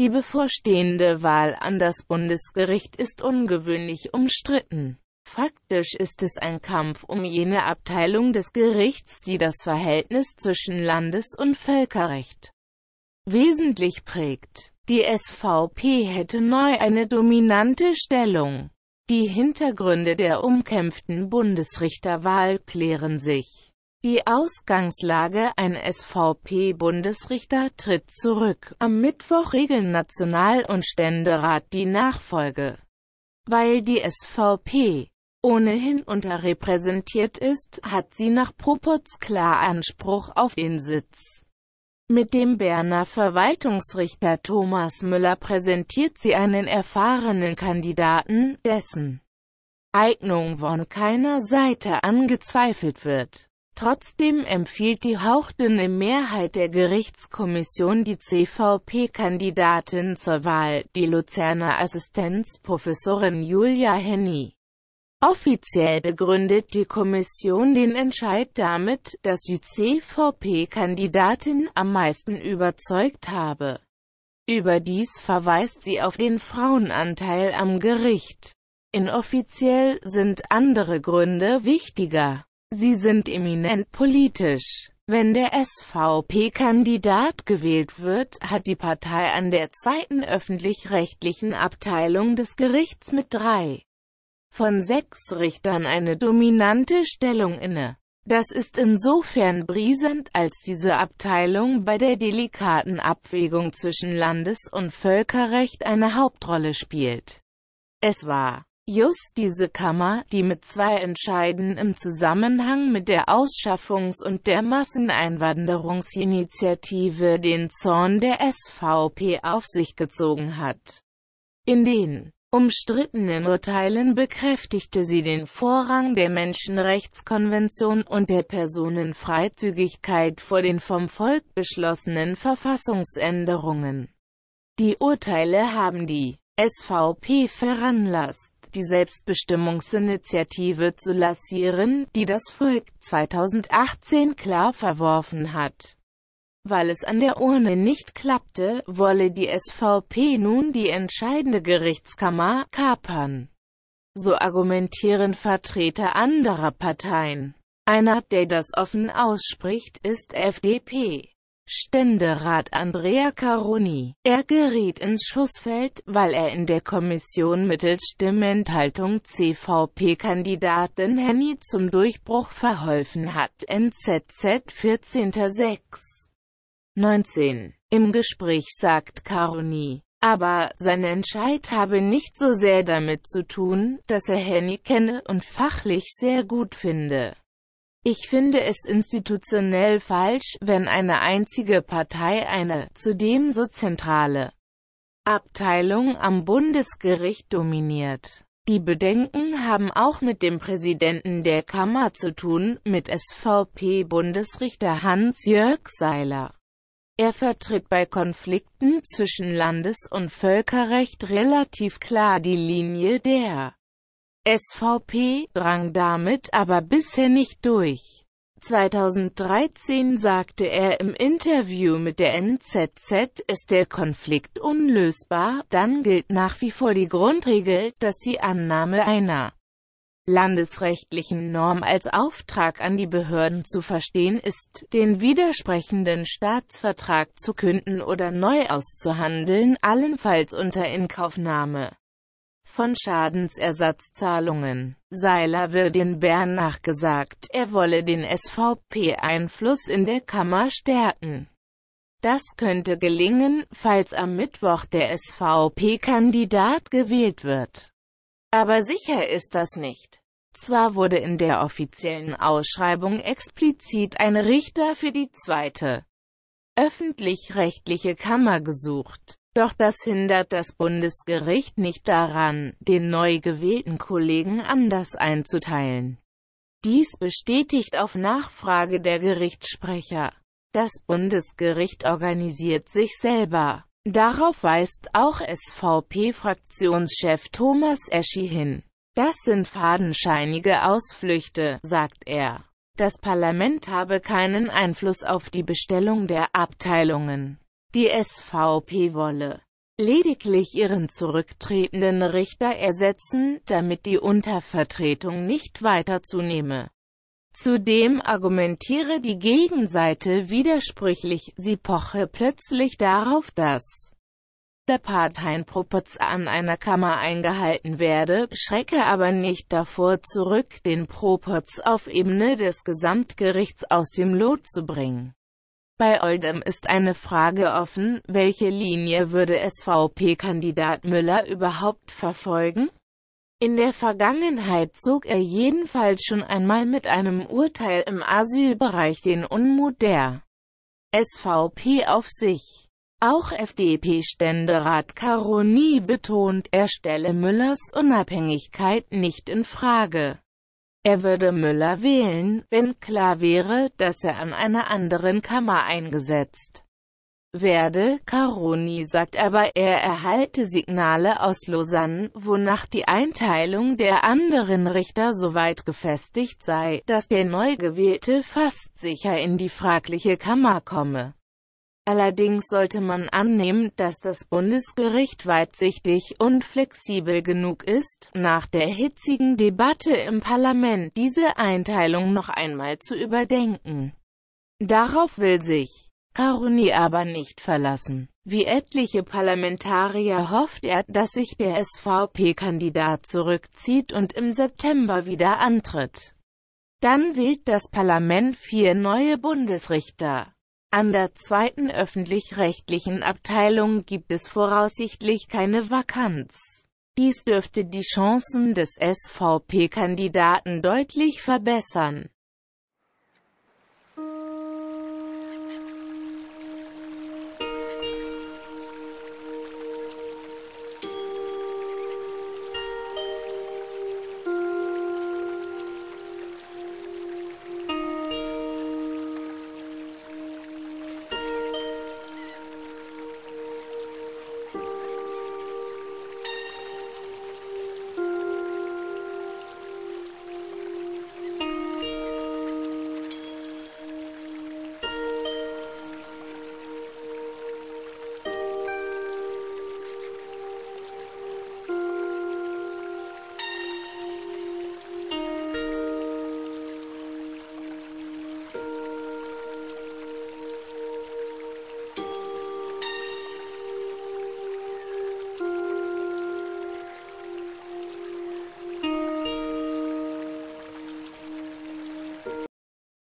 Die bevorstehende Wahl an das Bundesgericht ist ungewöhnlich umstritten. Faktisch ist es ein Kampf um jene Abteilung des Gerichts, die das Verhältnis zwischen Landes- und Völkerrecht wesentlich prägt. Die SVP hätte neu eine dominante Stellung. Die Hintergründe der umkämpften Bundesrichterwahl klären sich. Die Ausgangslage, ein SVP-Bundesrichter tritt zurück. Am Mittwoch regeln National- und Ständerat die Nachfolge. Weil die SVP ohnehin unterrepräsentiert ist, hat sie nach Proporz klar Anspruch auf den Sitz. Mit dem Berner Verwaltungsrichter Thomas Müller präsentiert sie einen erfahrenen Kandidaten, dessen Eignung von keiner Seite angezweifelt wird. Trotzdem empfiehlt die hauchdünne Mehrheit der Gerichtskommission die CVP-Kandidatin zur Wahl, die Luzerner Assistenzprofessorin Julia Henny. Offiziell begründet die Kommission den Entscheid damit, dass die CVP-Kandidatin am meisten überzeugt habe. Überdies verweist sie auf den Frauenanteil am Gericht. Inoffiziell sind andere Gründe wichtiger. Sie sind eminent politisch. Wenn der SVP-Kandidat gewählt wird, hat die Partei an der zweiten öffentlich-rechtlichen Abteilung des Gerichts mit drei von sechs Richtern eine dominante Stellung inne. Das ist insofern brisant, als diese Abteilung bei der delikaten Abwägung zwischen Landes- und Völkerrecht eine Hauptrolle spielt. Es war Just diese Kammer, die mit zwei Entscheiden im Zusammenhang mit der Ausschaffungs- und der Masseneinwanderungsinitiative den Zorn der SVP auf sich gezogen hat. In den umstrittenen Urteilen bekräftigte sie den Vorrang der Menschenrechtskonvention und der Personenfreizügigkeit vor den vom Volk beschlossenen Verfassungsänderungen. Die Urteile haben die SVP veranlasst, die Selbstbestimmungsinitiative zu lassieren, die das Volk 2018 klar verworfen hat. Weil es an der Urne nicht klappte, wolle die SVP nun die entscheidende Gerichtskammer kapern. So argumentieren Vertreter anderer Parteien. Einer, der das offen ausspricht, ist FDP. Ständerat Andrea Caroni. Er geriet ins Schussfeld, weil er in der Kommission mittels Stimmenthaltung CVP-Kandidatin Henny zum Durchbruch verholfen hat. NZZ 14.06. 19. Im Gespräch sagt Caroni, aber sein Entscheid habe nicht so sehr damit zu tun, dass er Henny kenne und fachlich sehr gut finde. Ich finde es institutionell falsch, wenn eine einzige Partei eine, zudem so zentrale, Abteilung am Bundesgericht dominiert. Die Bedenken haben auch mit dem Präsidenten der Kammer zu tun, mit SVP-Bundesrichter Hans-Jörg Seiler. Er vertritt bei Konflikten zwischen Landes- und Völkerrecht relativ klar die Linie der SVP, drang damit aber bisher nicht durch. 2013 sagte er im Interview mit der NZZ, ist der Konflikt unlösbar, dann gilt nach wie vor die Grundregel, dass die Annahme einer landesrechtlichen Norm als Auftrag an die Behörden zu verstehen ist, den widersprechenden Staatsvertrag zu künden oder neu auszuhandeln, allenfalls unter Inkaufnahme von Schadensersatzzahlungen. Seiler wird in Bern nachgesagt, er wolle den SVP-Einfluss in der Kammer stärken. Das könnte gelingen, falls am Mittwoch der SVP-Kandidat gewählt wird. Aber sicher ist das nicht. Zwar wurde in der offiziellen Ausschreibung explizit ein Richter für die zweite öffentlich-rechtliche Kammer gesucht. Doch das hindert das Bundesgericht nicht daran, den neu gewählten Kollegen anders einzuteilen. Dies bestätigt auf Nachfrage der Gerichtssprecher. Das Bundesgericht organisiert sich selber. Darauf weist auch SVP-Fraktionschef Thomas Eschi hin. Das sind fadenscheinige Ausflüchte, sagt er. Das Parlament habe keinen Einfluss auf die Bestellung der Abteilungen die SVP wolle lediglich ihren zurücktretenden Richter ersetzen, damit die Untervertretung nicht weiter zunehme. Zudem argumentiere die Gegenseite widersprüchlich, sie poche plötzlich darauf, dass der Parteienproporz an einer Kammer eingehalten werde, schrecke aber nicht davor zurück, den Proporz auf Ebene des Gesamtgerichts aus dem Lot zu bringen. Bei Oldham ist eine Frage offen, welche Linie würde SVP-Kandidat Müller überhaupt verfolgen? In der Vergangenheit zog er jedenfalls schon einmal mit einem Urteil im Asylbereich den Unmut der SVP auf sich. Auch FDP-Ständerat Karoni betont, er stelle Müllers Unabhängigkeit nicht in Frage. Er würde Müller wählen, wenn klar wäre, dass er an einer anderen Kammer eingesetzt werde. Caroni sagt aber, er erhalte Signale aus Lausanne, wonach die Einteilung der anderen Richter so weit gefestigt sei, dass der Neugewählte fast sicher in die fragliche Kammer komme. Allerdings sollte man annehmen, dass das Bundesgericht weitsichtig und flexibel genug ist, nach der hitzigen Debatte im Parlament diese Einteilung noch einmal zu überdenken. Darauf will sich Caroni aber nicht verlassen. Wie etliche Parlamentarier hofft er, dass sich der SVP-Kandidat zurückzieht und im September wieder antritt. Dann wählt das Parlament vier neue Bundesrichter. An der zweiten öffentlich-rechtlichen Abteilung gibt es voraussichtlich keine Vakanz. Dies dürfte die Chancen des SVP-Kandidaten deutlich verbessern.